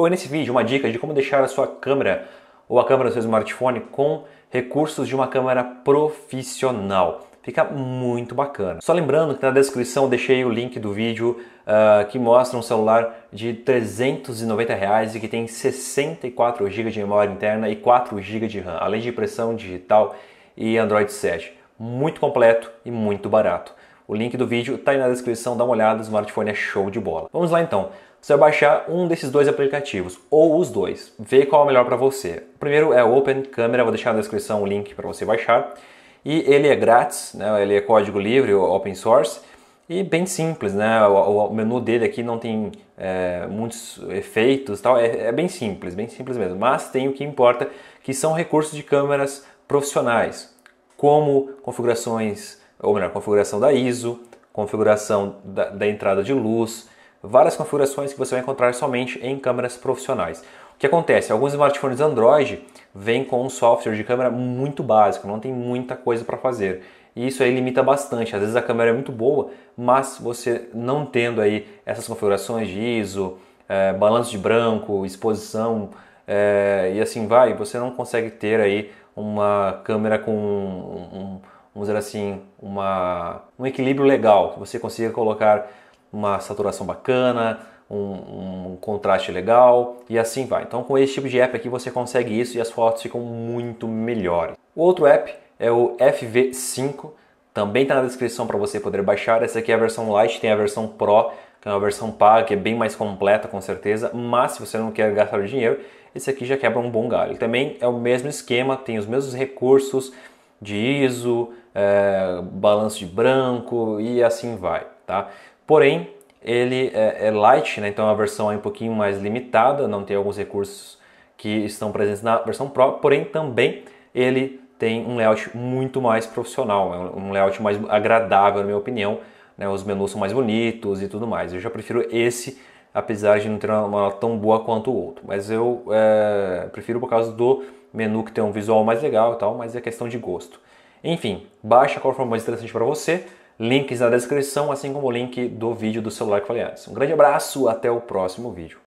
Bom, nesse vídeo uma dica de como deixar a sua câmera ou a câmera do seu smartphone com recursos de uma câmera profissional. Fica muito bacana. Só lembrando que na descrição eu deixei o link do vídeo uh, que mostra um celular de 390 reais e que tem 64 GB de memória interna e 4 GB de RAM, além de impressão digital e Android 7. Muito completo e muito barato. O link do vídeo está aí na descrição, dá uma olhada, o smartphone é show de bola. Vamos lá então. Você vai baixar um desses dois aplicativos ou os dois. Vê qual é o melhor para você. O primeiro é o Open Camera, vou deixar na descrição o link para você baixar. E ele é grátis, né? ele é código livre, open source. E bem simples, né? O, o menu dele aqui não tem é, muitos efeitos tal. É, é bem simples, bem simples mesmo. Mas tem o que importa, que são recursos de câmeras profissionais, como configurações ou melhor, configuração da ISO, configuração da, da entrada de luz, várias configurações que você vai encontrar somente em câmeras profissionais. O que acontece? Alguns smartphones Android vêm com um software de câmera muito básico, não tem muita coisa para fazer. E isso aí limita bastante. Às vezes a câmera é muito boa, mas você não tendo aí essas configurações de ISO, é, balanço de branco, exposição é, e assim vai, você não consegue ter aí uma câmera com um, um vamos dizer assim, uma, um equilíbrio legal, que você consiga colocar uma saturação bacana, um, um, contraste legal e assim vai. Então, com esse tipo de app aqui você consegue isso e as fotos ficam muito melhores. O outro app é o FV5, também está na descrição para você poder baixar. Essa aqui é a versão light tem a versão Pro, que é uma versão paga, que é bem mais completa com certeza, mas se você não quer gastar dinheiro, esse aqui já quebra um bom galho. Também é o mesmo esquema, tem os mesmos recursos, de ISO, é, balanço de branco e assim vai, tá? Porém, ele é, é light, né? então é a versão é um pouquinho mais limitada, não tem alguns recursos que estão presentes na versão Pro, porém também ele tem um layout muito mais profissional, é um layout mais agradável, na minha opinião. Né? Os menus são mais bonitos e tudo mais. Eu já prefiro esse, apesar de não ter uma, uma tão boa quanto o outro, mas eu é, prefiro por causa do menu que tem um visual mais legal e tal, mas é questão de gosto. Enfim, baixa qual for mais interessante para você, links na descrição, assim como o link do vídeo do celular que eu falei antes. Um grande abraço, até o próximo vídeo.